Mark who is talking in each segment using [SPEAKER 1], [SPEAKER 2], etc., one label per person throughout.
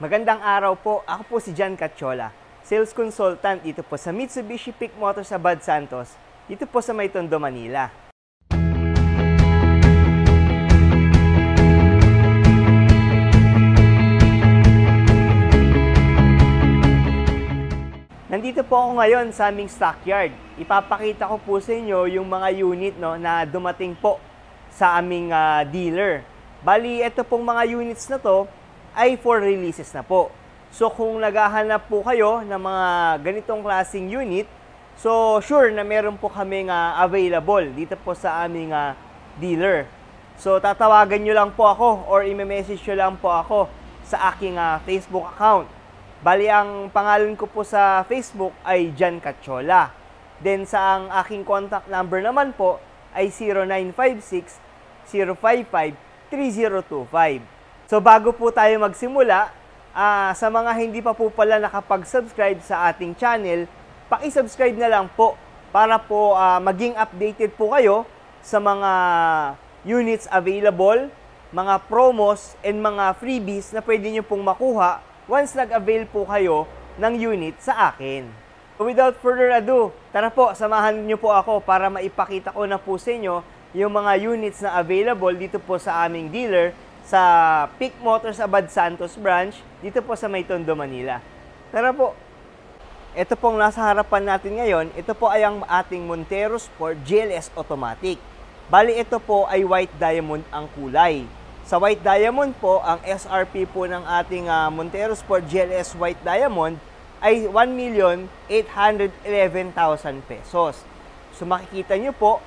[SPEAKER 1] Magandang araw po. Ako po si Jan Cacciola, sales consultant dito po sa Mitsubishi Peak Motors Abad Santos, dito po sa Maytondo, Manila. Nandito po ako ngayon sa aming stockyard. Ipapakita ko po sa inyo yung mga unit no, na dumating po sa aming uh, dealer. Bali, ito pong mga units na to, ay for releases na po. So kung naghahanap po kayo ng mga ganitong klaseng unit, so sure na meron po kaming uh, available dito po sa aming uh, dealer. So tatawagan nyo lang po ako or i-message nyo lang po ako sa aking uh, Facebook account. Bali, ang pangalan ko po sa Facebook ay Jan Cachola. Then sa ang aking contact number naman po ay 0956 055 3025. So bago po tayo magsimula, uh, sa mga hindi pa po pala nakapag-subscribe sa ating channel, paki-subscribe na lang po para po uh, maging updated po kayo sa mga units available, mga promos, and mga freebies na pwede nyo pong makuha once nag-avail po kayo ng unit sa akin. So without further ado, tara po, samahan nyo po ako para maipakita ko na po sa inyo yung mga units na available dito po sa aming dealer sa Peak Motors Abad Santos branch dito po sa Maytondo, Manila. Tara po. Ito pong nasa harapan natin ngayon, ito po ay ang ating Montero Sport GLS Automatic. Bali ito po ay white diamond ang kulay. Sa white diamond po, ang SRP po ng ating uh, Montero Sport GLS White Diamond ay 1,811,000 pesos. So makikita nyo po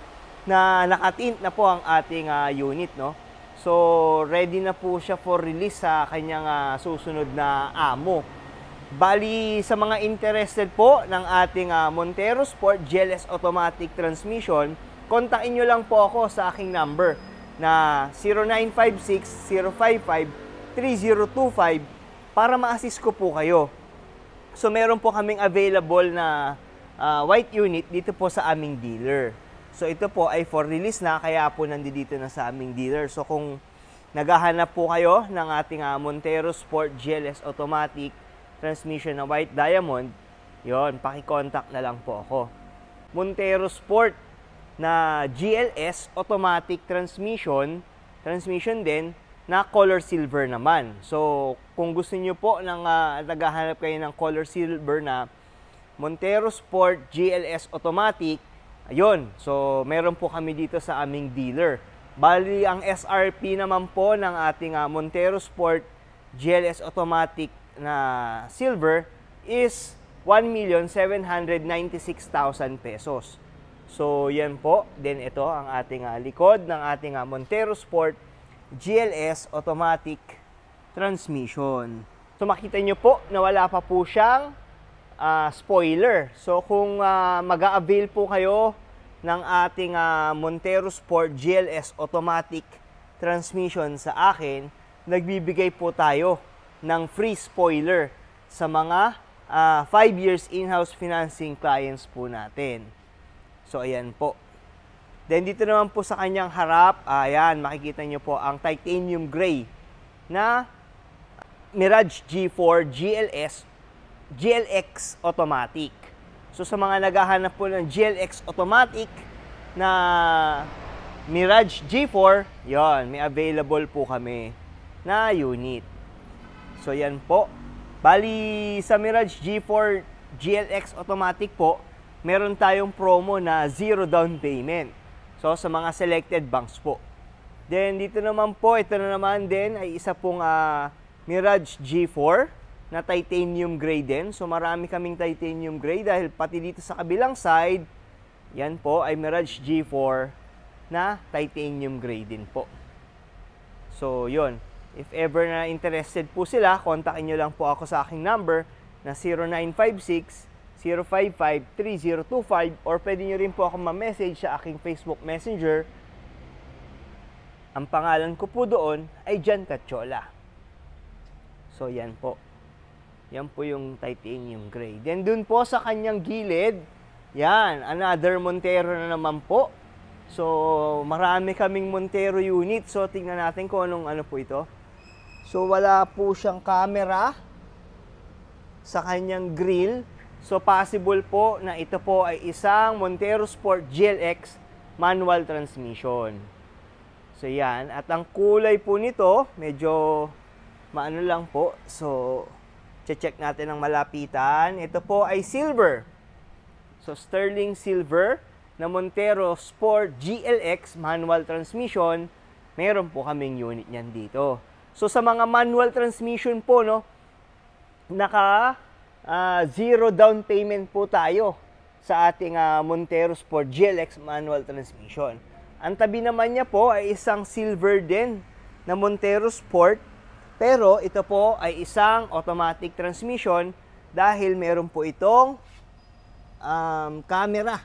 [SPEAKER 1] na nakatint na po ang ating uh, unit, no? So, ready na po siya for release sa kanyang uh, susunod na amo. Bali, sa mga interested po ng ating uh, Montero Sport GLS Automatic Transmission, kontakin nyo lang po ako sa aking number na 0956-055-3025 para ma-assist ko po kayo. So, meron po kaming available na uh, white unit dito po sa aming dealer. So ito po ay for release na kaya po nandito na sa aming dealer. So kung naghahanap po kayo ng ating uh, Montero Sport GLS Automatic transmission na White Diamond, yon paki-contact na lang po ako. Montero Sport na GLS automatic transmission, transmission din na color silver naman. So, kung gusto niyo po ng uh, naghahanap kayo ng color silver na Montero Sport GLS automatic, Ayun, so meron po kami dito sa aming dealer. Bali, ang SRP naman po ng ating uh, Montero Sport GLS Automatic na silver is 1,796,000 pesos. So, yan po. Then, ito ang ating uh, likod ng ating uh, Montero Sport GLS Automatic Transmission. So, makita nyo po na wala pa po siyang uh, spoiler. So kung uh, ah, mag-avail po kayo ng ating uh, Montero Sport GLS automatic transmission sa akin, nagbibigay po tayo ng free spoiler sa mga 5 uh, years in-house financing clients po natin. So ayan po. Then dito naman po sa kanyang harap, ayan, makikita nyo po ang titanium gray na Mirage G4 GLS GLX automatic. So sa mga naghahanap po ng GLX automatic na Mirage G4, yon may available po kami na unit. So yan po. Bali sa Mirage G4 GLX automatic po, meron tayong promo na zero down payment. So sa mga selected banks po. Then dito naman po, ito na naman din ay isa pong uh, Mirage G4 na titanium gray din. So marami kaming titanium gray dahil pati dito sa kabilang side, yan po ay Mirage G4 na titanium gray din po. So yun, if ever na interested po sila, kontakin nyo lang po ako sa aking number na 0956 055 3025 or pwede nyo rin po ako ma-message sa aking Facebook Messenger. Ang pangalan ko po doon ay Jan Cachola. So yan po. Yan po yung titanium gray. Then dun po sa kanyang gilid, yan, another Montero na naman po. So, marami kaming Montero unit. So, tingnan natin kung anong ano po ito. So, wala po siyang camera sa kanyang grill. So, possible po na ito po ay isang Montero Sport GLX manual transmission. So, yan. At ang kulay po nito, medyo maano lang po. So, Che-check natin ang malapitan. Ito po ay silver. So, sterling silver na Montero Sport GLX manual transmission. Meron po kaming unit niyan dito. So, sa mga manual transmission po, no, naka uh, zero down payment po tayo sa ating uh, Montero Sport GLX manual transmission. Ang tabi naman niya po ay isang silver din na Montero Sport pero ito po ay isang automatic transmission dahil meron po itong um, camera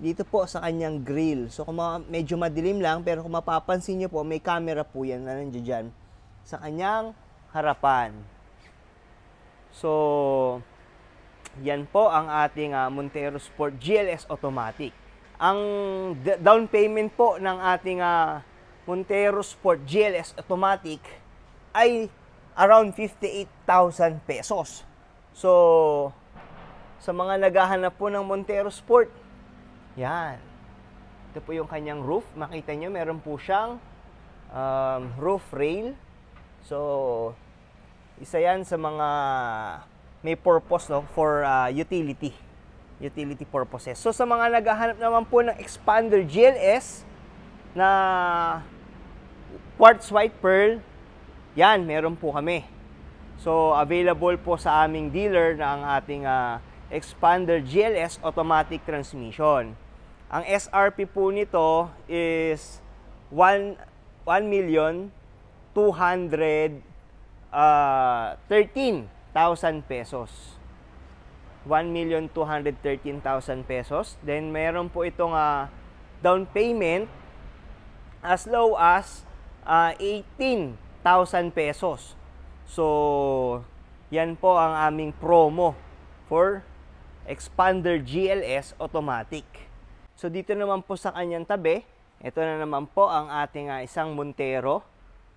[SPEAKER 1] dito po sa kanyang grill. So kung medyo madilim lang pero kung mapapansin niyo po may camera po yan na nandiyan dyan sa kanyang harapan. So yan po ang ating uh, Montero Sport GLS Automatic. Ang down payment po ng ating uh, Montero Sport GLS Automatic ay around 58,000 pesos. So, sa mga naghahanap po ng Montero Sport, yan. Ito po yung kanyang roof. Makita nyo, meron po siyang um, roof rail. So, isa yan sa mga may purpose no for uh, utility utility purposes. So sa mga naghahanap naman po ng expander GLS na quartz white pearl yan, meron po kami. So, available po sa aming dealer na ang ating uh, Expander GLS automatic transmission. Ang SRP po nito is 1 million 213,000 ah, pesos. 1,213,000 pesos. Then meron po itong uh, down payment as low as uh, 18 1,000 pesos. So, yan po ang aming promo for Expander GLS Automatic. So, dito naman po sa kanyang tabi, ito na naman po ang ating uh, isang Montero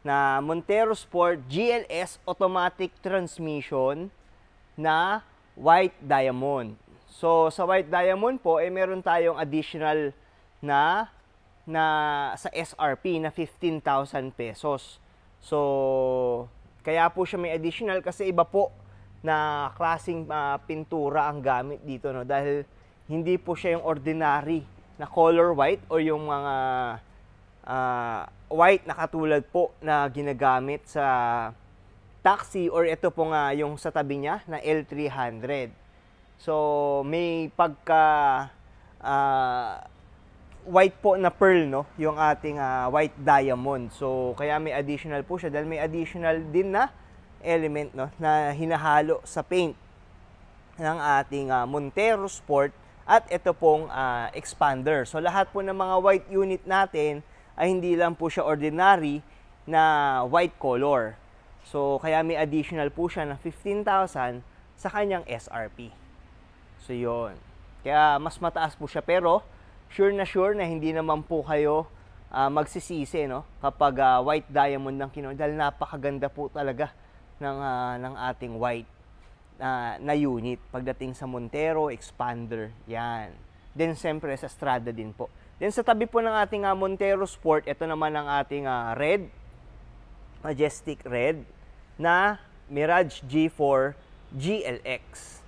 [SPEAKER 1] na Montero Sport GLS Automatic Transmission na White Diamond. So, sa White Diamond po, eh, meron tayong additional na na sa SRP na 15,000 pesos. So, kaya po siya may additional kasi iba po na klasing uh, ah, pintura ang gamit dito no dahil hindi po siya yung ordinary na color white o yung mga uh, white na katulad po na ginagamit sa taxi or ito po nga yung sa tabi niya na L300. So may pagka uh, white po na pearl, no? Yung ating uh, white diamond. So, kaya may additional po siya dahil may additional din na element, no? Na hinahalo sa paint ng ating uh, Montero Sport at ito pong uh, expander. So, lahat po ng mga white unit natin ay hindi lang po siya ordinary na white color. So, kaya may additional po siya na 15,000 sa kanyang SRP. So, yon Kaya, mas mataas po siya pero sure na sure na hindi naman po kayo uh, magsisisi no kapag uh, white diamond ng kinuha dahil napakaganda po talaga ng uh, ng ating white uh, na unit pagdating sa Montero Expander yan then s'yempre sa Strada din po then sa tabi po ng ating uh, Montero Sport ito naman ang ating uh, red Majestic Red na Mirage G4 GLX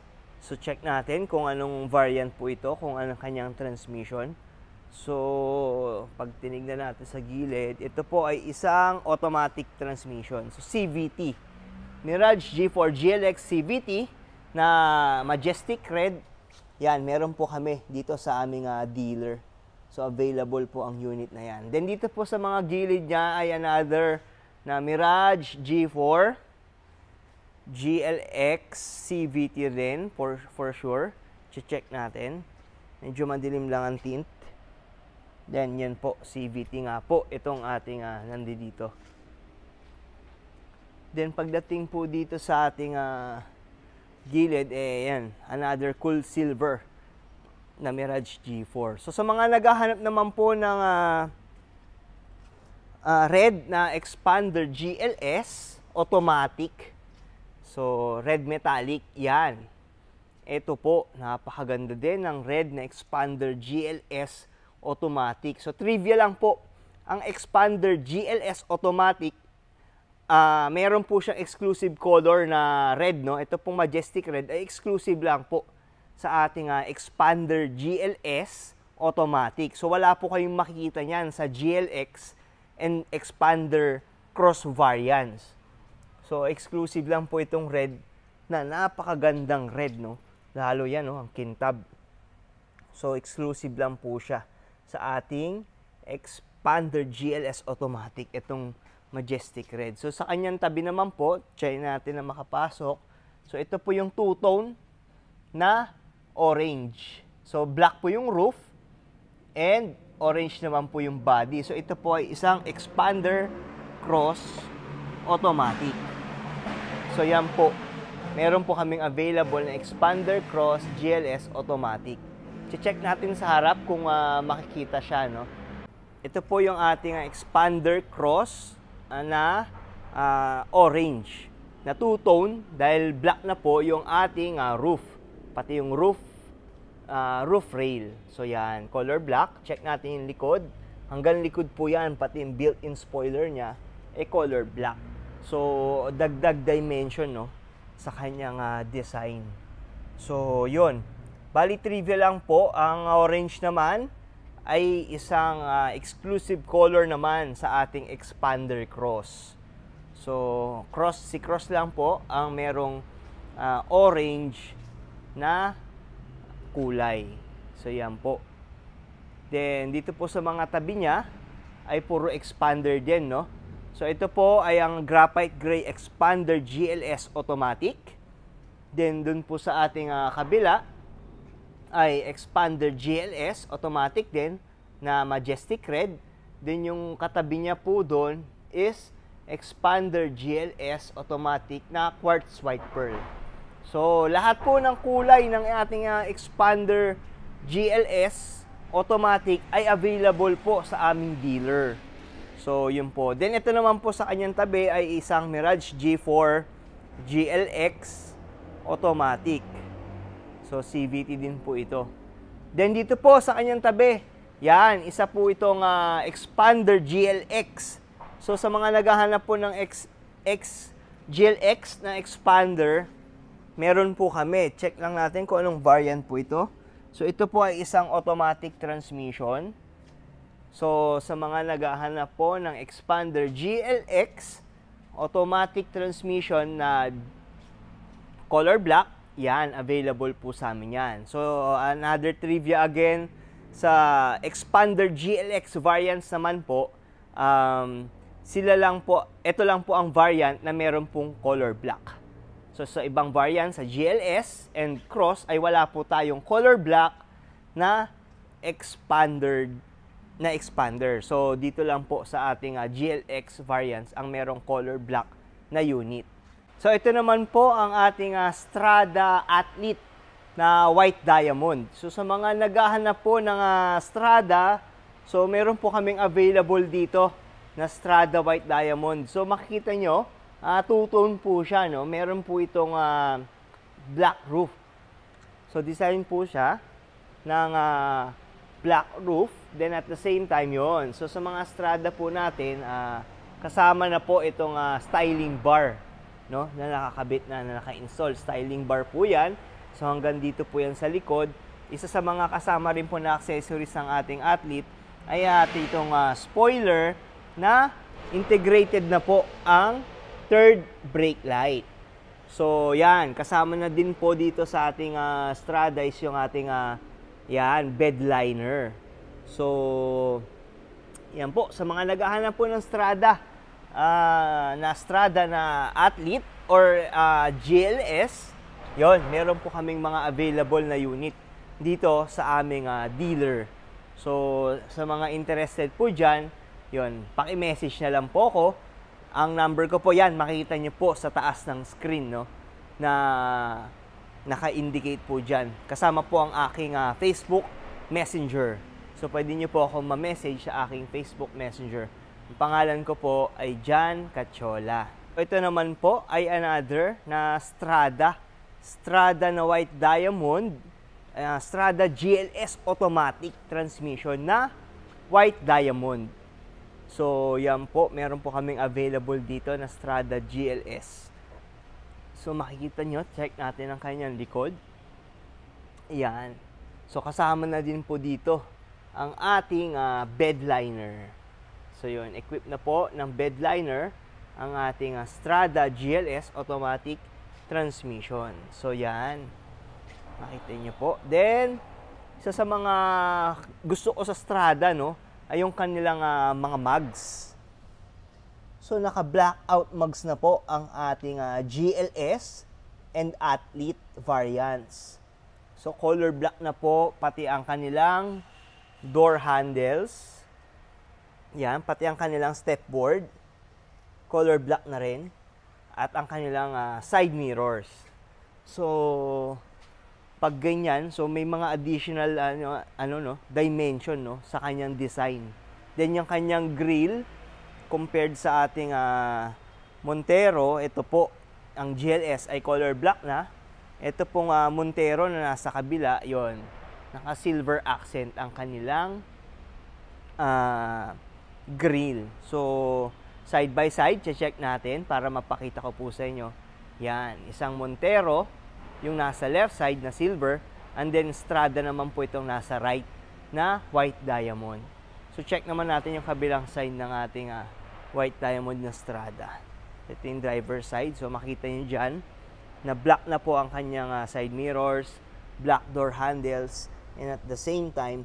[SPEAKER 1] So check natin kung anong variant po ito, kung anong kanyang transmission. So pag tinignan natin sa gilid, ito po ay isang automatic transmission. So CVT. Mirage G4 GLX CVT na Majestic Red. Yan, meron po kami dito sa aming uh, dealer. So available po ang unit na yan. Then dito po sa mga gilid niya ay another na Mirage G4 GLX CVT rin for, for sure. Che-check natin. Medyo madilim lang ang tint. Then, yan po, CVT nga po. Itong ating uh, nandito. Then, pagdating po dito sa ating uh, gilid, eh, yan, another cool silver na Mirage G4. So, sa mga naghahanap naman po ng uh, uh, red na expander GLS, automatic, So, red metallic, yan. Ito po, napakaganda din ng red na expander GLS automatic. So, trivia lang po, ang expander GLS automatic, uh, meron po siyang exclusive color na red, no? Ito pong majestic red ay exclusive lang po sa ating uh, expander GLS automatic. So, wala po kayong makikita niyan sa GLX and expander cross variants. So, exclusive lang po itong red na napakagandang red, no? Lalo yan, no? Ang kintab. So, exclusive lang po siya sa ating Expander GLS Automatic, itong Majestic Red. So, sa kanyang tabi naman po, try natin na makapasok. So, ito po yung two-tone na orange. So, black po yung roof and orange naman po yung body. So, ito po ay isang Expander Cross Automatic. So yan po, meron po kaming available na Expander Cross GLS Automatic. Che-check natin sa harap kung uh, makikita siya. No? Ito po yung ating uh, Expander Cross uh, na uh, orange na two-tone dahil black na po yung ating uh, roof. Pati yung roof uh, roof rail. So yan, color black. Check natin yung likod. Hanggang likod po yan, pati yung built-in spoiler niya, eh color black. So, dagdag dimension no sa kanyang uh, design. So, 'yun. Bali trivia lang po, ang orange naman ay isang uh, exclusive color naman sa ating expander cross. So, cross si cross lang po ang merong uh, orange na kulay. So, yan po. Then, dito po sa mga tabi niya, ay puro expander din, no? So ito po ay ang Graphite Gray Expander GLS Automatic. Then dun po sa ating uh, kabila ay Expander GLS Automatic din na Majestic Red. Then yung katabi niya po doon is Expander GLS Automatic na Quartz White Pearl. So lahat po ng kulay ng ating uh, Expander GLS Automatic ay available po sa aming dealer. So, yun po. Then, ito naman po sa kanyang tabi ay isang Mirage G4 GLX automatic. So, CVT din po ito. Then, dito po sa kanyang tabi, yan, isa po itong uh, Expander GLX. So, sa mga naghahanap po ng X, X, GLX na Expander, meron po kami. Check lang natin kung anong variant po ito. So, ito po ay isang automatic transmission. So, sa mga naghahanap po ng expander GLX, automatic transmission na color black, yan, available po sa amin yan. So, another trivia again, sa expander GLX variants naman po, um, sila lang po, ito lang po ang variant na meron pong color black. So, sa ibang variant, sa GLS and Cross, ay wala po tayong color black na expander na expander. So dito lang po sa ating uh, ah, GLX variants ang merong color black na unit. So ito naman po ang ating uh, Strada Athlete na white diamond. So sa mga naghahanap po ng uh, Strada, so meron po kaming available dito na Strada white diamond. So makikita nyo, uh, two-tone po siya. No? Meron po itong uh, black roof. So design po siya ng uh, black roof. Then at the same time yon. So sa mga Strada po natin, uh, kasama na po itong uh, styling bar no, na nakakabit na, na naka-install. Styling bar po yan. So hanggang dito po yan sa likod. Isa sa mga kasama rin po na accessories ng ating athlete ay ating itong uh, spoiler na integrated na po ang third brake light. So yan, kasama na din po dito sa ating uh, Strada is yung ating uh, yan, bedliner. So, yan po, sa mga naghahanap po ng Strada, uh, na Strada na athlete or uh, ah, GLS, yon meron po kaming mga available na unit dito sa aming uh, dealer. So, sa mga interested po dyan, yon paki-message na lang po ko. Ang number ko po yan, makikita nyo po sa taas ng screen, no? Na naka-indicate po dyan. Kasama po ang aking uh, Facebook Messenger. So, pwede nyo po ako ma-message sa aking Facebook Messenger. Ang pangalan ko po ay Jan Cachola. Ito naman po ay another na Strada. Strada na White Diamond. Uh, Strada GLS Automatic Transmission na White Diamond. So, yan po. Meron po kaming available dito na Strada GLS. So makikita nyo, check natin ang kanyang likod. Ayan. So kasama na din po dito ang ating uh, ah, bed So yun, equipped na po ng bedliner ang ating uh, Strada GLS automatic transmission. So yan. Makita nyo po. Then, isa sa mga gusto ko sa Strada, no, ay yung kanilang uh, mga mags So naka-blackout mugs na po ang ating uh, ah, GLS and athlete variants. So color black na po pati ang kanilang door handles. Yan, pati ang kanilang step board. Color black na rin at ang kanilang uh, side mirrors. So pag ganyan, so may mga additional ano ano no, dimension no sa kanyang design. Then yung kanyang grill compared sa ating uh, Montero, ito po, ang GLS ay color black na. Ito pong uh, Montero na nasa kabila, yon naka silver accent ang kanilang uh, grill. So, side by side, check natin para mapakita ko po sa inyo. Yan, isang Montero, yung nasa left side na silver, and then Strada naman po itong nasa right na white diamond. So, check naman natin yung kabilang side ng ating uh, white diamond na strada. Ito yung driver side. So makita nyo dyan na black na po ang kanyang uh, side mirrors, black door handles, and at the same time,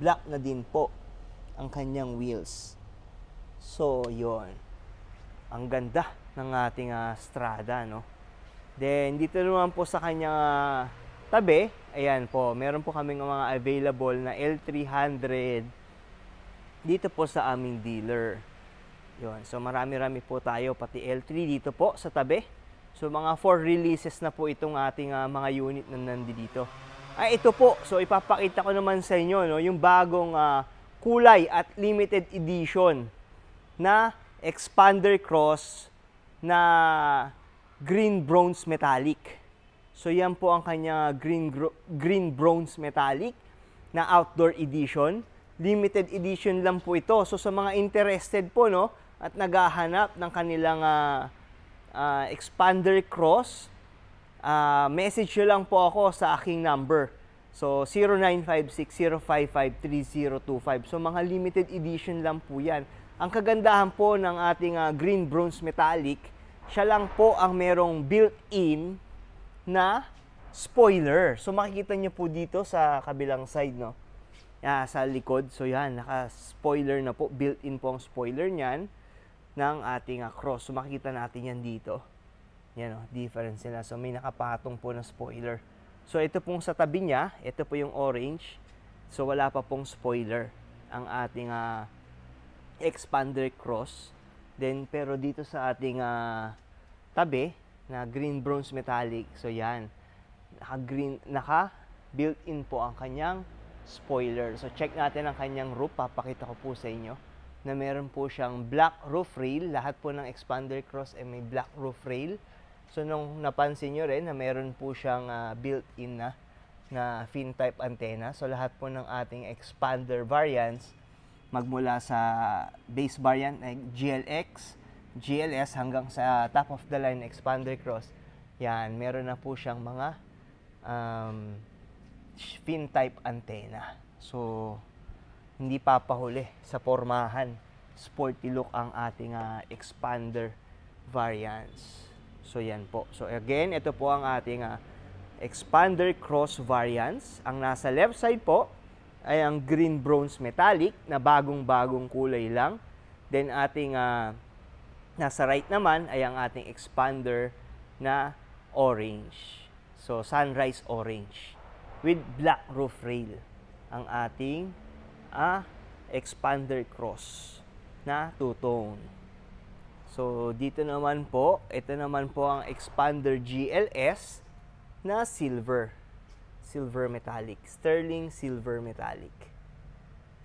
[SPEAKER 1] black na din po ang kanyang wheels. So, yon Ang ganda ng ating uh, Strada, no? Then, dito naman po sa kanyang uh, tabi, ayan po, meron po kaming mga available na L300 dito po sa aming dealer. Yun. So marami-rami po tayo pati L3 dito po sa tabi. So mga 4 releases na po itong ating uh, mga unit na nandito. Ay ah, ito po. So ipapakita ko naman sa inyo no, yung bagong uh, kulay at limited edition na expander cross na green bronze metallic. So yan po ang kanya green green bronze metallic na outdoor edition. Limited edition lang po ito. So sa mga interested po no, at naghahanap ng kanilang uh, uh, expander cross, uh, message nyo lang po ako sa aking number. So, 0956-055-3025. So, mga limited edition lang po yan. Ang kagandahan po ng ating uh, green bronze metallic, siya lang po ang merong built-in na spoiler. So, makikita nyo po dito sa kabilang side, no? Uh, sa likod. So, yan, naka-spoiler na po. Built-in po ang spoiler niyan ng ating uh, cross. So makikita natin yan dito. Yan o, oh, difference nila. So may nakapatong po na spoiler. So ito pong sa tabi niya, ito po yung orange. So wala pa pong spoiler ang ating uh, expander cross. Then pero dito sa ating uh, tabi na green bronze metallic. So yan, naka-green, naka built-in po ang kanyang spoiler. So check natin ang kanyang roof, papakita ko po sa inyo na meron po siyang black roof rail. Lahat po ng expander cross ay may black roof rail. So, nung napansin nyo rin na meron po siyang uh, built-in na na fin type antenna. So, lahat po ng ating expander variants magmula sa base variant na GLX, GLS hanggang sa top of the line expander cross. Yan, meron na po siyang mga um, fin type antenna. So, hindi papahuli sa pormahan. Sporty look ang ating uh, expander variants. So yan po. So again, ito po ang ating uh, expander cross variants. Ang nasa left side po ay ang green bronze metallic na bagong-bagong kulay lang. Then ating uh, nasa right naman ay ang ating expander na orange. So sunrise orange with black roof rail ang ating a expander cross na two-tone. So, dito naman po, ito naman po ang expander GLS na silver. Silver metallic. Sterling silver metallic.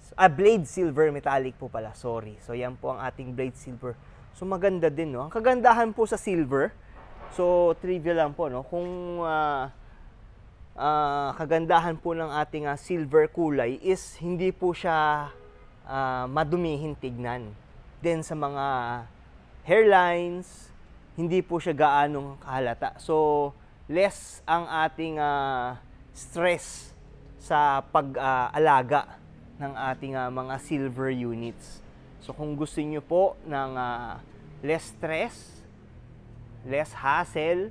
[SPEAKER 1] So, ah, blade silver metallic po pala. Sorry. So, yan po ang ating blade silver. So, maganda din, no? Ang kagandahan po sa silver, so, trivial lang po, no? Kung... Uh, uh, kagandahan po ng ating uh, silver kulay is hindi po siya uh, ah, madumihin tignan. Then sa mga hairlines, hindi po siya gaano kahalata. So, less ang ating uh, stress sa pag-alaga uh, ng ating uh, mga silver units. So kung gusto niyo po ng uh, less stress, less hassle,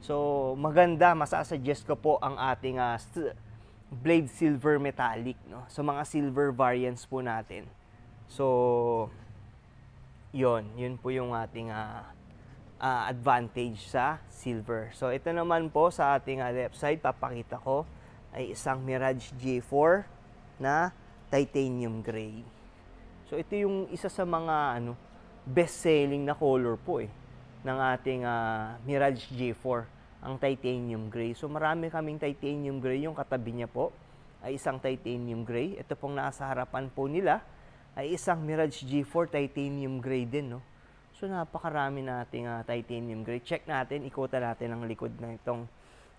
[SPEAKER 1] So, maganda, masasuggest ko po ang ating uh, Blade Silver Metallic, no? So, mga silver variants po natin. So, yon yun po yung ating uh, uh, advantage sa silver. So, ito naman po sa ating uh, left side, papakita ko, ay isang Mirage g 4 na titanium gray. So, ito yung isa sa mga ano, best-selling na color po eh ng ating uh, Mirage G4, ang titanium gray. So marami kaming titanium gray. Yung katabi niya po ay isang titanium gray. Ito pong nasa harapan po nila ay isang Mirage G4 titanium gray din. No? So napakarami nating uh, ah, titanium gray. Check natin, ikota natin ang likod na itong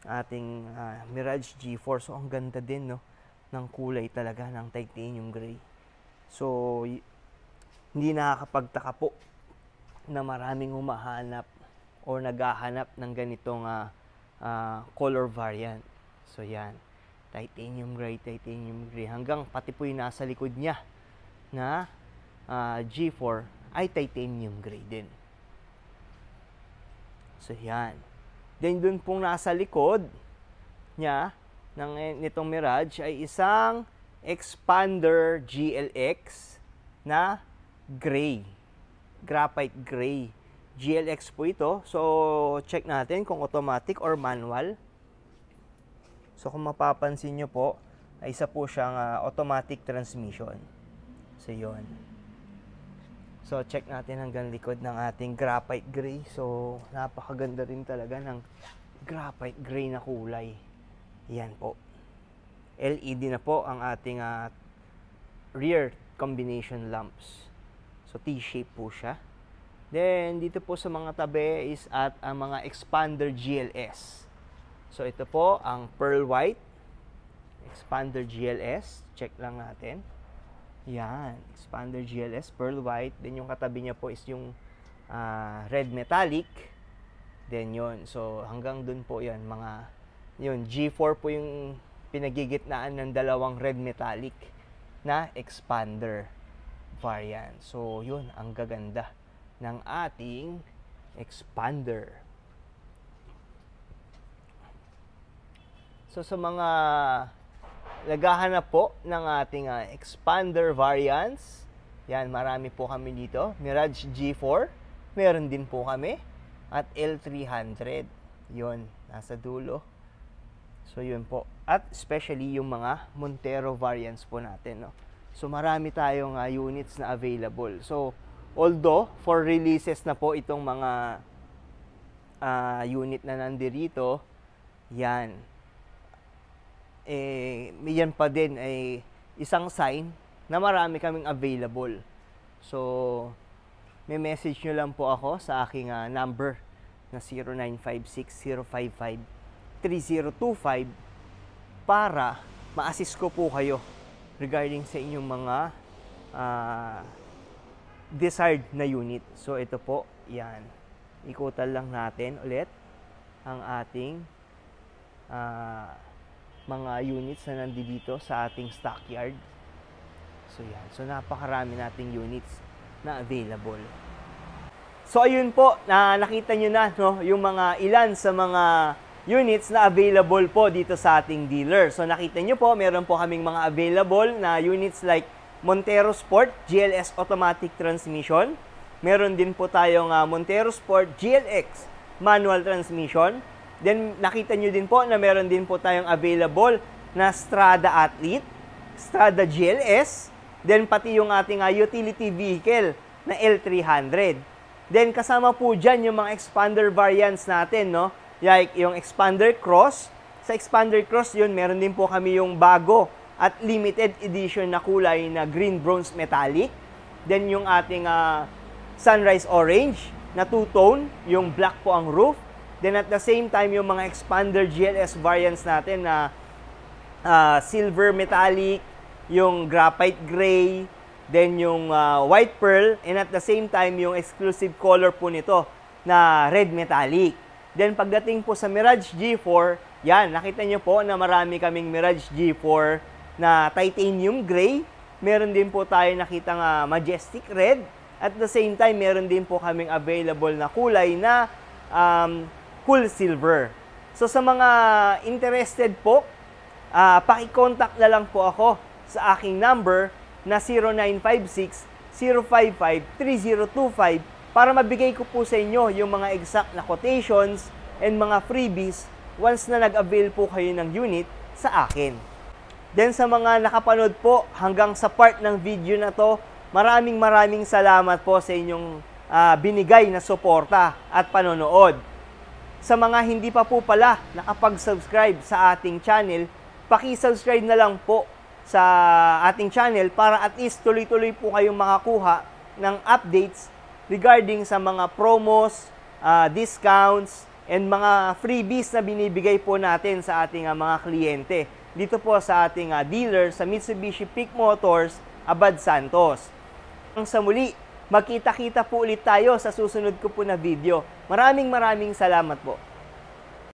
[SPEAKER 1] ating uh, Mirage G4. So ang ganda din no ng kulay talaga ng titanium gray. So hindi nakakapagtaka po na maraming humahanap or naghahanap ng ganitong uh, uh, color variant. So yan, titanium gray, titanium gray. Hanggang pati po yung nasa likod niya na uh, ah, G4 ay titanium gray din. So yan. Then dun pong nasa likod niya ng eh, nitong Mirage ay isang Expander GLX na gray graphite gray. GLX po ito. So, check natin kung automatic or manual. So, kung mapapansin nyo po, isa po siyang uh, automatic transmission. So, yun. So, check natin hanggang likod ng ating graphite gray. So, napakaganda rin talaga ng graphite gray na kulay. Yan po. LED na po ang ating uh, rear combination lamps. So, T-shape po siya. Then, dito po sa mga tabi is at ang mga expander GLS. So, ito po ang pearl white expander GLS. Check lang natin. Yan, expander GLS, pearl white. Then, yung katabi niya po is yung uh, red metallic. Then, yon So, hanggang dun po yan, mga, yun, G4 po yung pinagigitnaan ng dalawang red metallic na expander variant. So, yun, ang gaganda ng ating expander. So, sa mga lagahan na po ng ating uh, expander variants, yan, marami po kami dito. Mirage G4, meron din po kami. At L300, yun, nasa dulo. So, yun po. At especially yung mga Montero variants po natin, no? So marami tayong uh, units na available. So although for releases na po itong mga uh, unit na nandirito, yan. Eh, yan pa din ay eh, isang sign na marami kaming available. So, may message nyo lang po ako sa aking uh, number na 0956-055-3025 para ma-assist ko po kayo regarding sa inyong mga uh, desired na unit. So ito po, yan. Ikutan lang natin ulit ang ating uh, mga units na nandito sa ating stockyard. So yan. So napakarami nating units na available. So ayun po, na nakita nyo na no, yung mga ilan sa mga units na available po dito sa ating dealer. So nakita nyo po, meron po kaming mga available na units like Montero Sport GLS Automatic Transmission. Meron din po tayong uh, Montero Sport GLX Manual Transmission. Then nakita nyo din po na meron din po tayong available na Strada Athlete, Strada GLS, then pati yung ating uh, utility vehicle na L300. Then kasama po dyan yung mga expander variants natin, no? like yung expander cross. Sa expander cross yun, meron din po kami yung bago at limited edition na kulay na green bronze metallic. Then yung ating uh, sunrise orange na two-tone, yung black po ang roof. Then at the same time, yung mga expander GLS variants natin na uh, silver metallic, yung graphite gray, then yung uh, white pearl, and at the same time, yung exclusive color po nito na red metallic. Then pagdating po sa Mirage G4, yan, nakita nyo po na marami kaming Mirage G4 na titanium gray. Meron din po tayo nakita nga majestic red. At the same time, meron din po kaming available na kulay na um, cool silver. So sa mga interested po, uh, pakicontact na lang po ako sa aking number na 0956 055 3025 para mabigay ko po sa inyo yung mga exact na quotations and mga freebies once na nag-avail po kayo ng unit sa akin. Then sa mga nakapanood po hanggang sa part ng video na to, maraming maraming salamat po sa inyong uh, binigay na suporta at panonood. Sa mga hindi pa po pala nakapag-subscribe sa ating channel, paki-subscribe na lang po sa ating channel para at least tuloy-tuloy po kayong makakuha ng updates regarding sa mga promos, uh, discounts, and mga freebies na binibigay po natin sa ating uh, mga kliyente. Dito po sa ating uh, dealer sa Mitsubishi Peak Motors, Abad Santos. Ang sa muli, magkita-kita po ulit tayo sa susunod ko po na video. Maraming maraming salamat po.